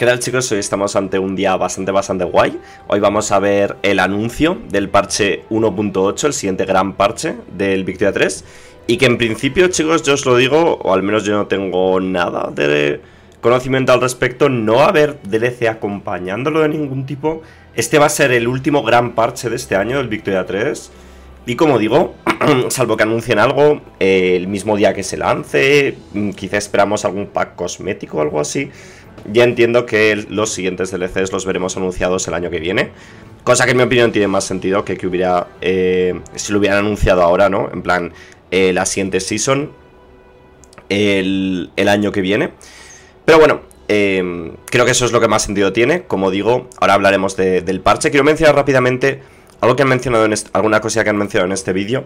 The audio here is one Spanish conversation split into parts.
¿Qué tal chicos? Hoy estamos ante un día bastante bastante guay. Hoy vamos a ver el anuncio del parche 1.8, el siguiente gran parche del Victoria 3. Y que en principio chicos, yo os lo digo, o al menos yo no tengo nada de conocimiento al respecto, no haber DLC acompañándolo de ningún tipo. Este va a ser el último gran parche de este año del Victoria 3. Y como digo, salvo que anuncien algo eh, el mismo día que se lance, mm, quizá esperamos algún pack cosmético o algo así ya entiendo que los siguientes DLCs los veremos anunciados el año que viene. Cosa que en mi opinión tiene más sentido que que hubiera... Eh, si lo hubieran anunciado ahora, ¿no? En plan, eh, la siguiente season el, año que viene. Pero bueno, em, creo que eso es lo que más sentido tiene. Como digo, ahora hablaremos del parche. Quiero mencionar rápidamente algo que han mencionado en alguna cosa que han mencionado en este vídeo,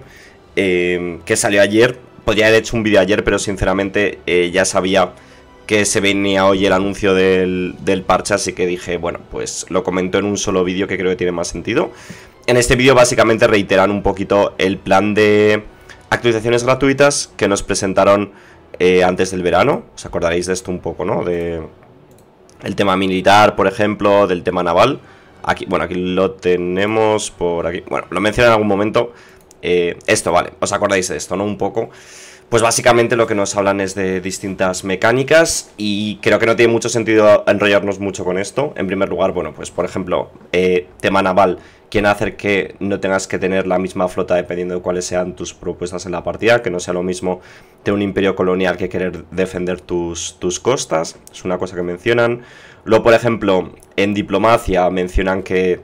em, que salió ayer. Podría haber hecho un vídeo ayer, pero sinceramente eh, ya sabía que se venía hoy el anuncio del, parche, así que dije, bueno, pues lo comento en un solo vídeo que creo que tiene más sentido. En este vídeo básicamente reiteran un poquito el plan de actualizaciones gratuitas que nos presentaron eh, antes del verano. Os acordaréis de esto un poco, ¿no? De el tema militar, por ejemplo, del tema naval. Aquí, bueno, aquí lo tenemos por aquí. Bueno, lo mencioné en algún momento. Eh, esto, vale, os acordáis de esto, ¿no? Un poco pues básicamente lo que nos hablan es de distintas mecánicas y creo que no tiene mucho sentido enrollarnos mucho con esto. En primer lugar, bueno, pues por ejemplo, eh, tema naval, quien hacer que no tengas que tener la misma flota dependiendo de cuáles sean tus propuestas en la partida, que no sea lo mismo de un imperio colonial que querer defender tus, tus costas, es una cosa que mencionan. Luego, por ejemplo, en diplomacia mencionan que,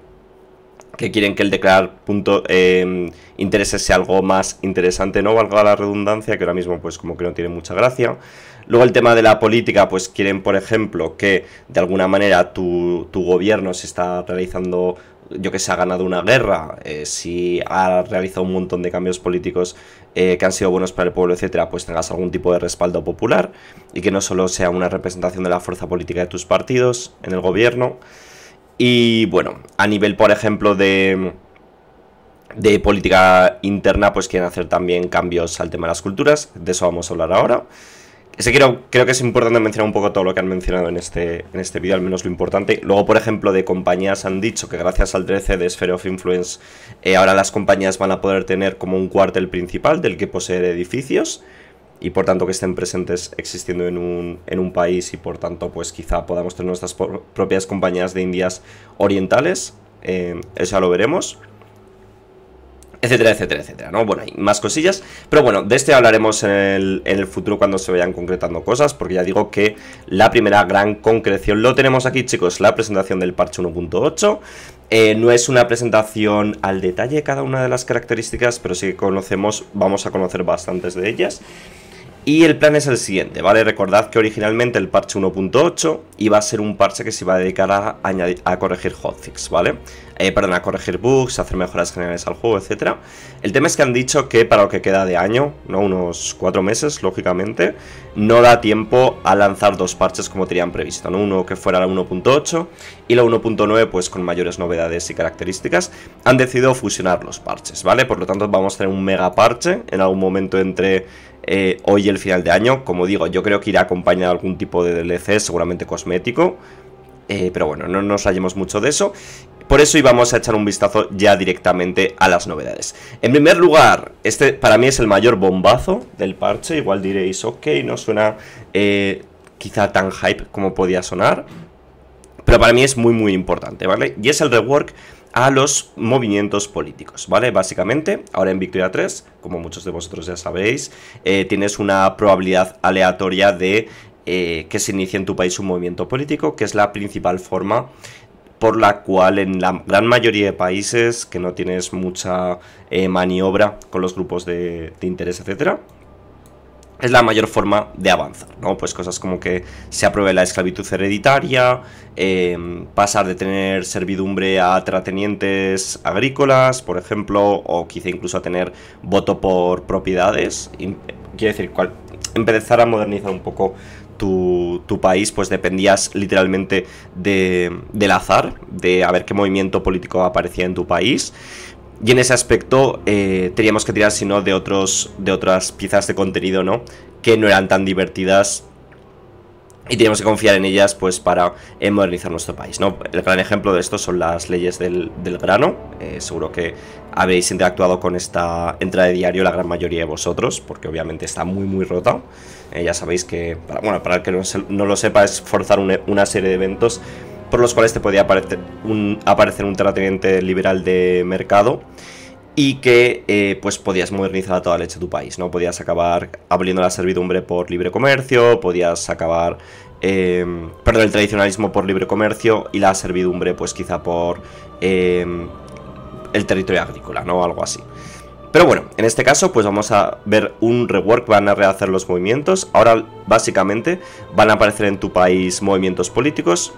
que quieren que el declarar punto... Em, intereses sea algo más interesante, no valga la redundancia, que ahora mismo pues como que no tiene mucha gracia. Luego el tema de la política, pues quieren, por ejemplo, que de alguna manera tu, gobierno se está realizando yo que sé, ha ganado una guerra, eh, si ha realizado un montón de cambios políticos eh, que han sido buenos para el pueblo, etcétera, pues tengas algún tipo de respaldo popular y que no solo sea una representación de la fuerza política de tus partidos en el gobierno. Y bueno, a nivel, por ejemplo, de de política interna, pues quieren hacer también cambios al tema de las culturas, de eso vamos a hablar ahora. creo, creo que es importante mencionar un poco todo lo que han mencionado en este, en este vídeo, al menos lo importante. Luego, por ejemplo, de compañías han dicho que gracias al 13 de Sphere of Influence, eh, ahora las compañías van a poder tener como un cuartel principal del que poseer edificios y por tanto que estén presentes existiendo en un, país y por tanto pues quizá podamos tener nuestras propias compañías de indias orientales, eh, eso ya lo veremos etcétera, etcétera, etcétera, ¿no? Bueno, hay más cosillas, pero bueno, de este hablaremos en el, futuro cuando se vayan concretando cosas, porque ya digo que la primera gran concreción lo tenemos aquí, chicos, la presentación del parche 1.8, eh, no es una presentación al detalle cada una de las características, pero sí que conocemos, vamos a conocer bastantes de ellas. Y el plan es el siguiente, ¿vale? Recordad que originalmente el parche 1.8 iba a ser un parche que se iba a dedicar a, a corregir hotfix, ¿vale? Eh, Perdón, a corregir bugs, hacer mejoras generales al juego, etc. El tema es que han dicho que para lo que queda de año, ¿no? unos cuatro meses, lógicamente, no da tiempo a lanzar dos parches como tenían previsto, ¿no? uno que fuera la 1.8 y la 1.9 pues con mayores novedades y características, han decidido fusionar los parches, ¿vale? Por lo tanto vamos a tener un mega parche en algún momento entre eh, hoy y el final de año, como digo, yo creo que irá acompañado de algún tipo de DLC, seguramente cosmético, eh, pero bueno, no nos hallemos mucho de eso. Por eso íbamos a echar un vistazo ya directamente a las novedades. En primer lugar, este para mí es el mayor bombazo del parche. Igual diréis, ok, no suena eh, quizá tan hype como podía sonar. Pero para mí es muy muy importante, ¿vale? Y es el rework a los movimientos políticos, ¿vale? Básicamente, ahora en Victoria 3, como muchos de vosotros ya sabéis, eh, tienes una probabilidad aleatoria de eh, que se inicie en tu país un movimiento político, que es la principal forma por la cual en la gran mayoría de países que no tienes mucha eh, maniobra con los grupos de, interés, etcétera, es la mayor forma de avanzar, ¿no? Pues cosas como que se apruebe la esclavitud hereditaria, em, pasar de tener servidumbre a tratenientes agrícolas, por ejemplo, o quizá incluso a tener voto por propiedades. Eh, Quiere decir, empezar a modernizar un poco tu, país pues dependías literalmente del azar, de a ver qué movimiento político aparecía en tu país. Y en ese aspecto eh, teníamos que tirar, sino no, de, otros, de otras piezas de contenido, ¿no? Que no eran tan divertidas y tenemos que confiar en ellas pues para eh, modernizar nuestro país. ¿no? El gran ejemplo de esto son las leyes del, del grano. Eh, seguro que habéis interactuado con esta entrada de diario la gran mayoría de vosotros, porque obviamente está muy muy rota. Eh, ya sabéis que, para, bueno, para el que no, lo sepa, es forzar e, una serie de eventos por los cuales te podía aparecer un, aparecer un liberal de mercado y que eh, pues podías modernizar a toda leche tu país, ¿no? Podías acabar abriendo la servidumbre por libre comercio, podías acabar, eh, perdón, el tradicionalismo por libre comercio y la servidumbre pues quizá por em, el territorio agrícola, ¿no? Algo así. Pero bueno, en este caso pues vamos a ver un rework, van a rehacer los movimientos. Ahora básicamente van a aparecer en tu país movimientos políticos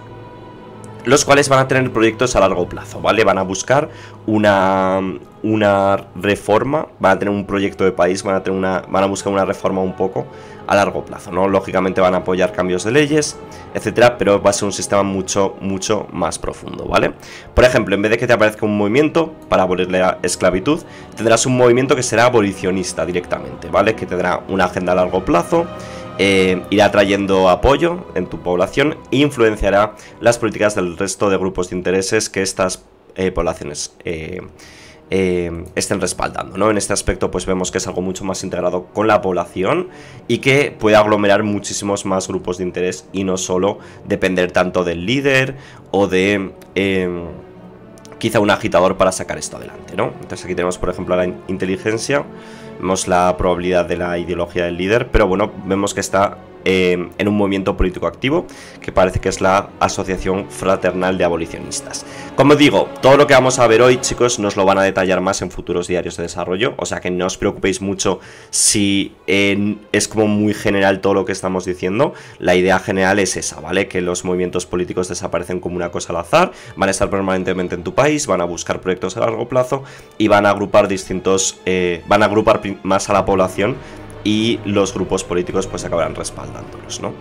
los cuales van a tener proyectos a largo plazo, ¿vale? Van a buscar una, una reforma, van a tener un proyecto de país, van a, tener una, van a buscar una reforma un poco a largo plazo, ¿no? Lógicamente van a apoyar cambios de leyes, etcétera, pero va a ser un sistema mucho, mucho más profundo, ¿vale? Por ejemplo, en vez de que te aparezca un movimiento para abolir la esclavitud, tendrás un movimiento que será abolicionista directamente, ¿vale? Que tendrá una agenda a largo plazo, eh, irá trayendo apoyo en tu población e influenciará las políticas del resto de grupos de intereses que estas eh, poblaciones eh, estén respaldando. En este aspecto pues vemos que es algo mucho más integrado con la población y que puede aglomerar muchísimos más grupos de interés y no solo depender tanto del líder o de em, quizá un agitador para sacar esto adelante, Entonces aquí tenemos, por ejemplo, la inteligencia, Vemos la probabilidad de la ideología del líder, pero bueno, vemos que está Em, en un movimiento político activo, que parece que es la Asociación Fraternal de Abolicionistas. Como digo, todo lo que vamos a ver hoy, chicos, nos lo van a detallar más en futuros diarios de desarrollo, o sea que no os preocupéis mucho si es como muy general todo lo que estamos diciendo. La idea general es esa, ¿vale? Que los movimientos políticos desaparecen como una cosa al azar, van a estar permanentemente en tu país, van a buscar proyectos a largo plazo y van a agrupar distintos, eh, van a agrupar más a la población y los grupos políticos pues acabarán respaldándolos, ¿no?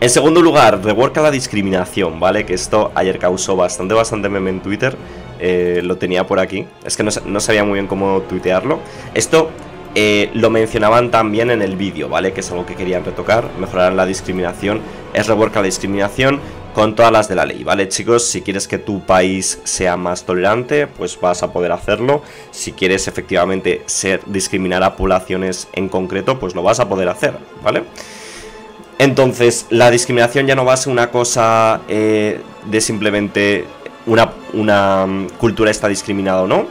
En segundo lugar, a la discriminación, ¿vale? Que esto ayer causó bastante, bastante meme en Twitter. Eh, lo tenía por aquí. Es que no, no sabía muy bien cómo tuitearlo. Esto eh, lo mencionaban también en el vídeo, ¿vale? Que es algo que querían retocar, mejorar la discriminación, es reworkar la discriminación con todas las de la ley, ¿vale? Chicos, si quieres que tu país sea más tolerante, pues vas a poder hacerlo. Si quieres efectivamente ser, discriminar a poblaciones en concreto, pues lo vas a poder hacer, ¿vale? Entonces, la discriminación ya no va a ser una cosa eh, de simplemente una, una mm, cultura está discriminada o no,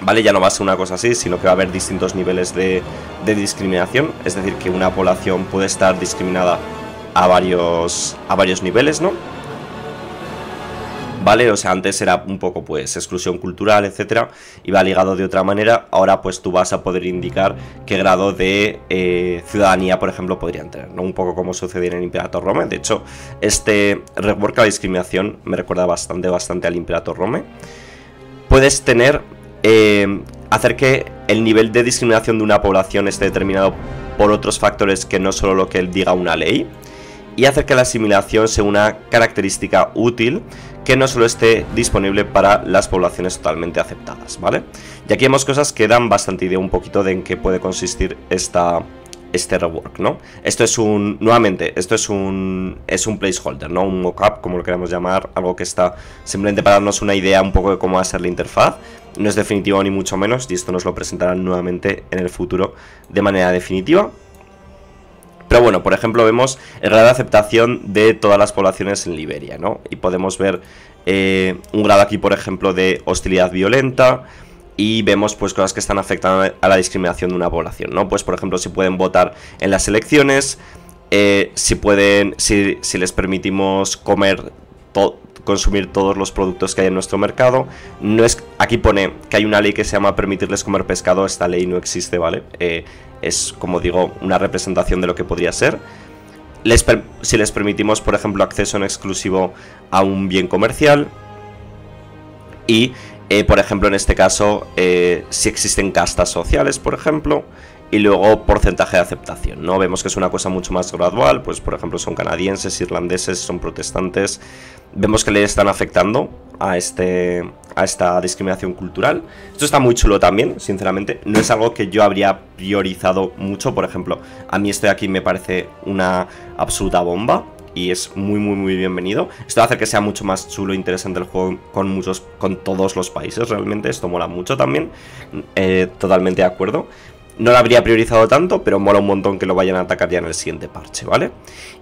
¿vale? Ya no va a ser una cosa así, sino que va a haber distintos niveles de, discriminación, es decir, que una población puede estar discriminada a varios, a varios niveles, ¿no? ¿Vale? O sea, antes era un poco pues exclusión cultural, etcétera, va ligado de otra manera, ahora pues tú vas a poder indicar qué grado de eh, ciudadanía, por ejemplo, podrían tener, ¿no? Un poco como sucedía en el Imperator Rome, de hecho, este rework a la discriminación me recuerda bastante, bastante al Imperator Rome. Puedes tener Em, hacer que el nivel de discriminación de una población esté determinado por otros factores que no solo lo que diga una ley, y hacer que la asimilación sea una característica útil que no solo esté disponible para las poblaciones totalmente aceptadas, ¿vale? Y aquí vemos cosas que dan bastante idea un poquito de en qué puede consistir este rework, ¿no? Esto es un, nuevamente, esto es un, es un placeholder, ¿no? Un mockup, como lo queremos llamar, algo que está simplemente para darnos una idea un poco de cómo va a ser la interfaz, no es definitivo ni mucho menos y esto nos lo presentarán nuevamente en el futuro de manera definitiva. Pero bueno, por ejemplo, vemos el grado de aceptación de todas las poblaciones en Liberia, ¿no? Y podemos ver eh, un grado aquí, por ejemplo, de hostilidad violenta y vemos pues cosas que están afectando a la discriminación de una población, ¿no? Pues por ejemplo, si pueden votar en las elecciones, eh, si pueden, si, les permitimos comer todo consumir todos los productos que hay en nuestro mercado. No es, aquí pone que hay una ley que se llama permitirles comer pescado, esta ley no existe, ¿vale? Eh, es, como digo, una representación de lo que podría ser. Les si les permitimos, por ejemplo, acceso en exclusivo a un bien comercial. Y, eh, por ejemplo, en este caso, eh, si existen castas sociales, por ejemplo y luego porcentaje de aceptación. No vemos que es una cosa mucho más gradual, pues por ejemplo son canadienses, irlandeses, son protestantes. Vemos que le están afectando a este a esta discriminación cultural. Esto está muy chulo también, sinceramente. No es algo que yo habría priorizado mucho, por ejemplo, a mí esto de aquí me parece una absoluta bomba y es muy muy muy bienvenido. Esto hace que sea mucho más chulo e interesante el juego con muchos con todos los países, realmente esto mola mucho también. Eh, totalmente de acuerdo. No la habría priorizado tanto, pero mola un montón que lo vayan a atacar ya en el siguiente parche, ¿vale?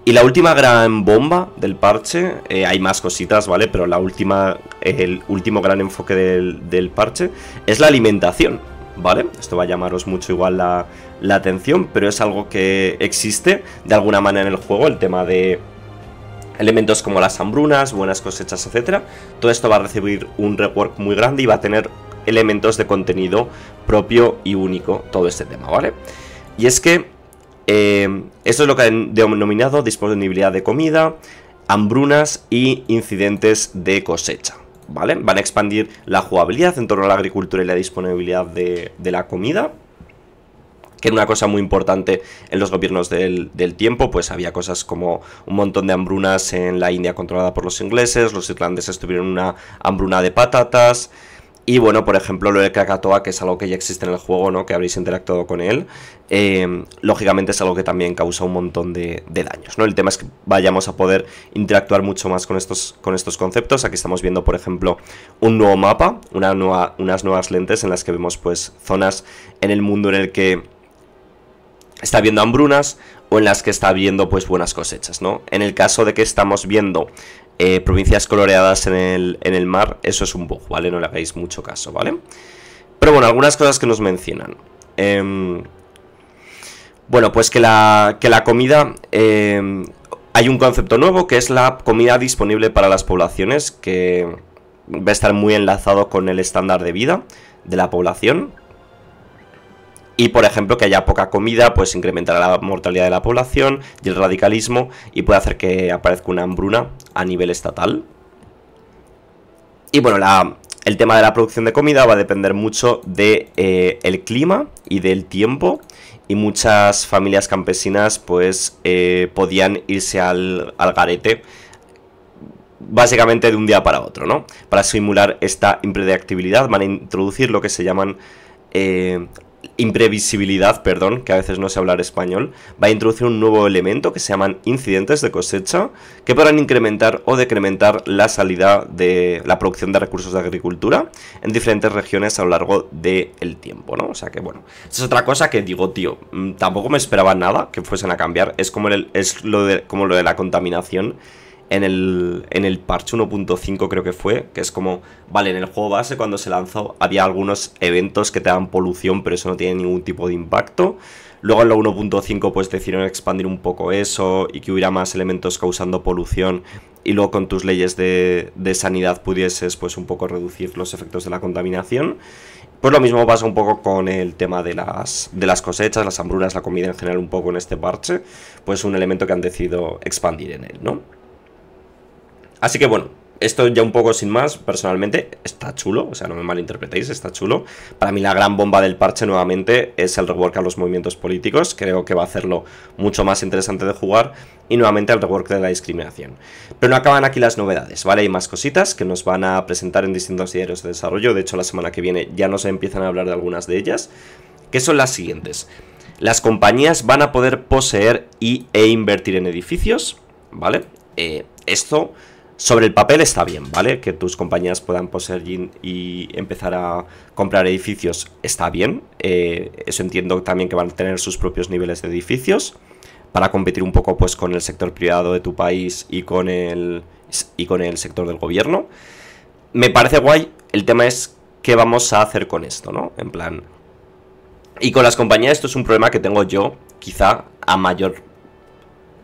Y la última gran bomba del parche, eh, hay más cositas, ¿vale? Pero la última, el último gran enfoque del, parche es la alimentación, ¿vale? Esto va a llamaros mucho igual la, la atención, pero es algo que existe de alguna manera en el juego, el tema de elementos como las hambrunas, buenas cosechas, etcétera. Todo esto va a recibir un rework muy grande y va a tener elementos de contenido propio y único todo este tema, ¿vale? Y es que eh, esto es lo que han denominado disponibilidad de comida, hambrunas y incidentes de cosecha. ¿Vale? Van a expandir la jugabilidad en torno a la agricultura y la disponibilidad de, la comida que era una cosa muy importante en los gobiernos del, del, tiempo, pues había cosas como un montón de hambrunas en la India controlada por los ingleses, los irlandeses tuvieron una hambruna de patatas, y bueno, por ejemplo, lo de Krakatoa, que es algo que ya existe en el juego, ¿no? Que habréis interactuado con él. Em, lógicamente es algo que también causa un montón de, daños, ¿no? El tema es que vayamos a poder interactuar mucho más con estos, con estos conceptos. Aquí estamos viendo, por ejemplo, un nuevo mapa, una nueva, unas nuevas lentes en las que vemos, pues, zonas en el mundo en el que está viendo hambrunas o en las que está viendo, pues, buenas cosechas, ¿no? En el caso de que estamos viendo eh, provincias coloreadas en el, mar, eso es un bug, ¿vale? No le hagáis mucho caso, ¿vale? Pero bueno, algunas cosas que nos mencionan. Em, bueno, pues que la, la comida... Em, hay un concepto nuevo que es la comida disponible para las poblaciones, que va a estar muy enlazado con el estándar de vida de la población y, por ejemplo, que haya poca comida, pues incrementará la mortalidad de la población y el radicalismo y puede hacer que aparezca una hambruna a nivel estatal. Y bueno, el tema de la producción de comida va a depender mucho del de, eh, clima y del tiempo. Y muchas familias campesinas pues eh, podían irse al, al garete básicamente de un día para otro, ¿no? Para simular esta impredecibilidad van a introducir lo que se llaman eh, imprevisibilidad, perdón, que a veces no sé hablar español, va a introducir un nuevo elemento que se llaman incidentes de cosecha, que podrán incrementar o decrementar la salida de la producción de recursos de agricultura en diferentes regiones a lo largo del tiempo, ¿no? O sea que bueno, esa es otra cosa que digo, tío, mm, tampoco me esperaba nada que fuesen a cambiar, es como, el, es lo de, como lo de la contaminación en el, parche 1.5 creo que fue, que es como, vale, en el juego base cuando se lanzó había algunos eventos que te dan polución, pero eso no tiene ningún tipo de impacto. Luego en lo 1.5 pues decidieron expandir un poco eso y que hubiera más elementos causando polución y luego con tus leyes de, sanidad pudieses pues un poco reducir los efectos de la contaminación. Pues lo mismo pasa un poco con el tema de las, de las cosechas, las hambrunas, la comida en general un poco en este parche, pues un elemento que han decidido expandir en él, ¿no? Así que bueno, esto ya un poco sin más, personalmente, está chulo, o sea, no me malinterpretéis, está chulo. Para mí la gran bomba del parche nuevamente es el rework a los movimientos políticos, creo que va a hacerlo mucho más interesante de jugar, y nuevamente el rework de la discriminación. Pero no acaban aquí las novedades, ¿vale? Hay más cositas que nos van a presentar en distintos diarios de desarrollo, de hecho la semana que viene ya nos empiezan a hablar de algunas de ellas, que son las siguientes. Las compañías van a poder poseer y, e invertir en edificios, ¿vale? Eh, esto sobre el papel está bien, ¿vale? Que tus compañías puedan poseer y empezar a comprar edificios está bien. Eh, eso entiendo también que van a tener sus propios niveles de edificios para competir un poco pues con el sector privado de tu país y con el y con el sector del gobierno. Me parece guay. El tema es qué vamos a hacer con esto, ¿no? En plan. Y con las compañías esto es un problema que tengo yo, quizá a mayor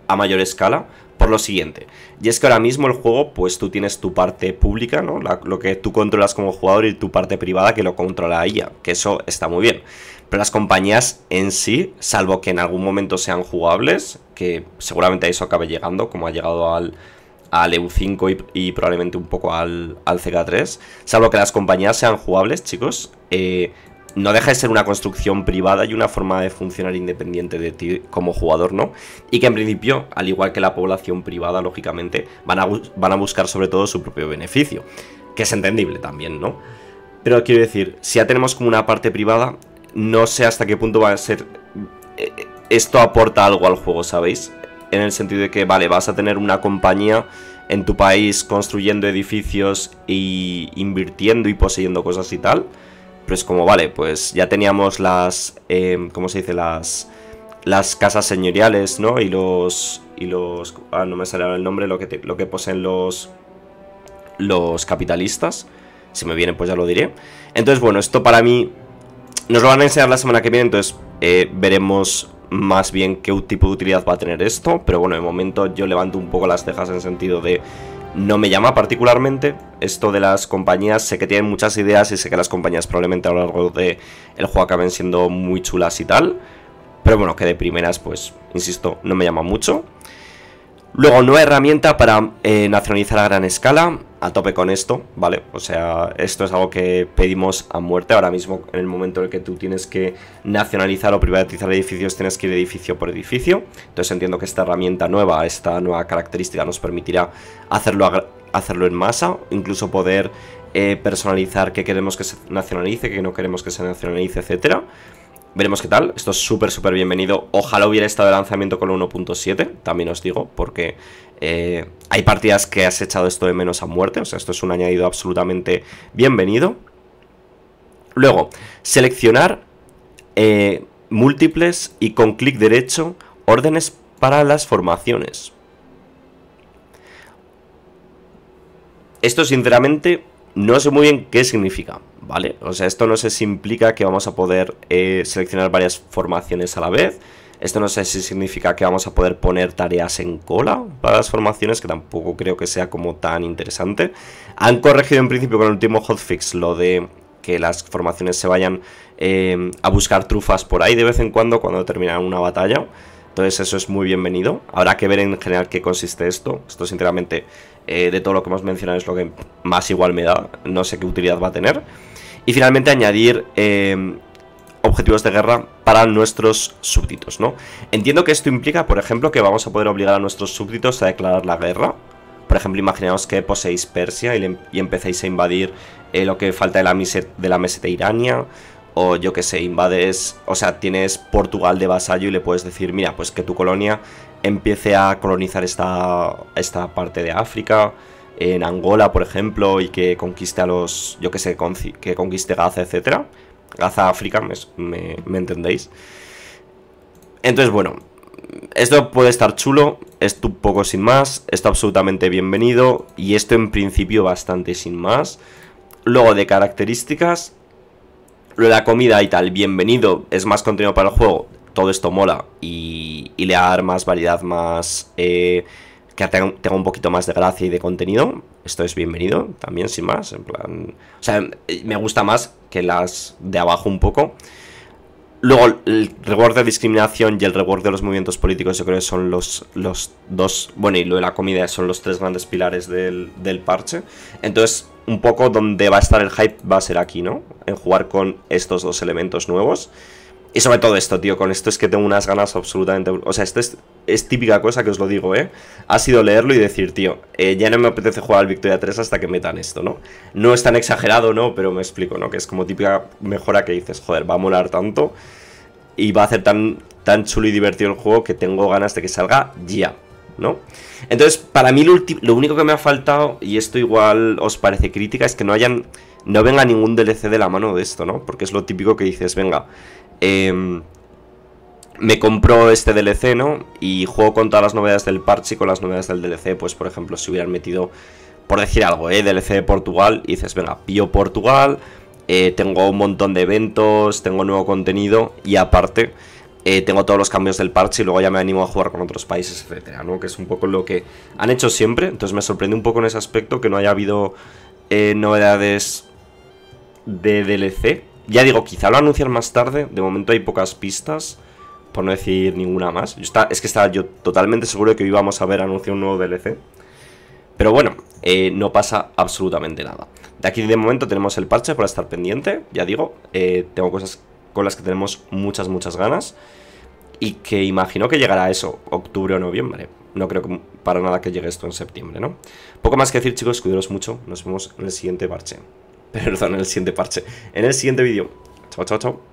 a mayor escala lo siguiente. Y es que ahora mismo el juego, pues tú tienes tu parte pública, ¿no? lo que tú controlas como jugador y tu parte privada que lo controla ella, que eso está muy bien. Pero las compañías en sí, salvo que en algún momento sean jugables, que seguramente a eso acabe llegando, como ha llegado al, al EU5 y, probablemente un poco al, al CK3, salvo que las compañías sean jugables, chicos, eh, no deja de ser una construcción privada y una forma de funcionar independiente de ti como jugador, ¿no? Y que en principio, al igual que la población privada, lógicamente, van a, van a buscar sobre todo su propio beneficio, que es entendible también, ¿no? Pero quiero decir, si ya tenemos como una parte privada, no sé hasta qué punto va a ser... Eh, eh, esto aporta algo al juego, ¿sabéis? En el sentido de que, vale, vas a tener una compañía en tu país construyendo edificios y invirtiendo y poseyendo cosas y tal es como, vale, pues ya teníamos las, em, ¿cómo se dice? Las, las casas señoriales, ¿no? Y los, y los, ah, no me sale ahora el nombre, lo que, lo que poseen los, los capitalistas. Si me vienen, pues ya lo diré. Entonces, bueno, esto para mí nos lo van a enseñar la semana que viene, entonces eh, veremos más bien qué tipo de utilidad va a tener esto, pero bueno, de momento yo levanto un poco las cejas en sentido de no me llama particularmente. Esto de las compañías, sé que tienen muchas ideas y sé que las compañías probablemente a lo largo del juego acaben siendo muy chulas y tal. Pero bueno, que de primeras, pues, insisto, no me llama mucho. Luego, nueva herramienta para eh, nacionalizar a gran escala a tope con esto, ¿vale? O sea, esto es algo que pedimos a muerte ahora mismo, en el momento en el que tú tienes que nacionalizar o privatizar edificios, tienes que ir edificio por edificio. Entonces entiendo que esta herramienta nueva, esta nueva característica nos permitirá hacerlo, hacerlo en masa, incluso poder eh, personalizar qué queremos que se nacionalice, qué no queremos que se nacionalice, etc. Veremos qué tal, esto es súper súper bienvenido Ojalá hubiera estado de lanzamiento con el 1.7 También os digo, porque eh, hay partidas que has echado esto de menos a muerte, o sea, esto es un añadido absolutamente bienvenido. Luego, seleccionar eh, múltiples y con clic derecho órdenes para las formaciones. Esto sinceramente no sé muy bien qué significa, ¿vale? O sea, esto no sé si implica que vamos a poder eh, seleccionar varias formaciones a la vez esto no sé si significa que vamos a poder poner tareas en cola para las formaciones, que tampoco creo que sea como tan interesante. Han corregido en principio con el último hotfix lo de que las formaciones se vayan eh, a buscar trufas por ahí de vez en cuando cuando terminan una batalla. Entonces eso es muy bienvenido. Habrá que ver en general qué consiste esto. Esto sinceramente eh, de todo lo que hemos mencionado es lo que más igual me da. No sé qué utilidad va a tener. Y finalmente añadir eh, objetivos de guerra para nuestros súbditos, ¿no? Entiendo que esto implica, por ejemplo, que vamos a poder obligar a nuestros súbditos a declarar la guerra. Por ejemplo, imaginaos que poseéis Persia y, em-, empecéis a invadir eh, lo que falta de la, de meseta irania o yo que sé, invades, o sea, tienes Portugal de vasallo y le puedes decir, mira, pues que tu colonia empiece a colonizar esta, esta parte de África, en Angola, por ejemplo, y que conquiste a los, yo que sé, que conquiste Gaza, etcétera Gaza África, me, entendéis. Entonces, bueno, esto puede estar chulo, esto un poco sin más, esto absolutamente bienvenido y esto en principio bastante sin más. Luego de características, lo de la comida y tal, bienvenido, es más contenido para el juego, todo esto mola y, le da más variedad, más... Eh, que tenga, un poquito más de gracia y de contenido, esto es bienvenido también, sin más. En plan, o sea, me gusta más que las de abajo un poco. Luego, el reward de discriminación y el reward de los movimientos políticos, yo creo que son los, los dos. Bueno, y lo de la comida son los tres grandes pilares del, del parche. Entonces, un poco donde va a estar el hype va a ser aquí, ¿no? En jugar con estos dos elementos nuevos. Y sobre todo esto, tío, con esto es que tengo unas ganas absolutamente... O sea, esto es, típica cosa que os lo digo, ¿eh? Ha sido leerlo y decir, tío, eh, ya no me apetece jugar al Victoria 3 hasta que metan esto, ¿no? No es tan exagerado, ¿no? Pero me explico, ¿no? Que es como típica mejora que dices, joder, va a molar tanto y va a hacer tan, tan chulo y divertido el juego que tengo ganas de que salga ya, ¿no? Entonces, para mí lo, lo único que me ha faltado, y esto igual os parece crítica, es que no hayan... No venga ningún DLC de la mano de esto, ¿no? Porque es lo típico que dices, venga, Em, me compró este DLC, ¿no? Y juego con todas las novedades del parche y con las novedades del DLC, pues por ejemplo, si hubieran metido, por decir algo, ¿eh? DLC de Portugal, dices, venga, pío Portugal, eh, tengo un montón de eventos, tengo nuevo contenido y aparte eh, tengo todos los cambios del parche y luego ya me animo a jugar con otros países, etcétera, ¿no? Que es un poco lo que han hecho siempre, entonces me sorprende un poco en ese aspecto que no haya habido eh, novedades de DLC ya digo, quizá lo anuncian más tarde. De momento hay pocas pistas, por no decir ninguna más. es que estaba yo totalmente seguro de que íbamos a ver anuncio un nuevo DLC. Pero bueno, eh, no pasa absolutamente nada. De aquí de momento tenemos el parche para estar pendiente. Ya digo, eh, tengo cosas con las que tenemos muchas, muchas ganas. Y que imagino que llegará eso, octubre o noviembre. No creo que, para nada que llegue esto en septiembre, ¿no? Poco más que decir, chicos, cuidaros mucho. Nos vemos en el siguiente parche. Perdón, en el siguiente parche. En el siguiente vídeo. Chao, chao, chao.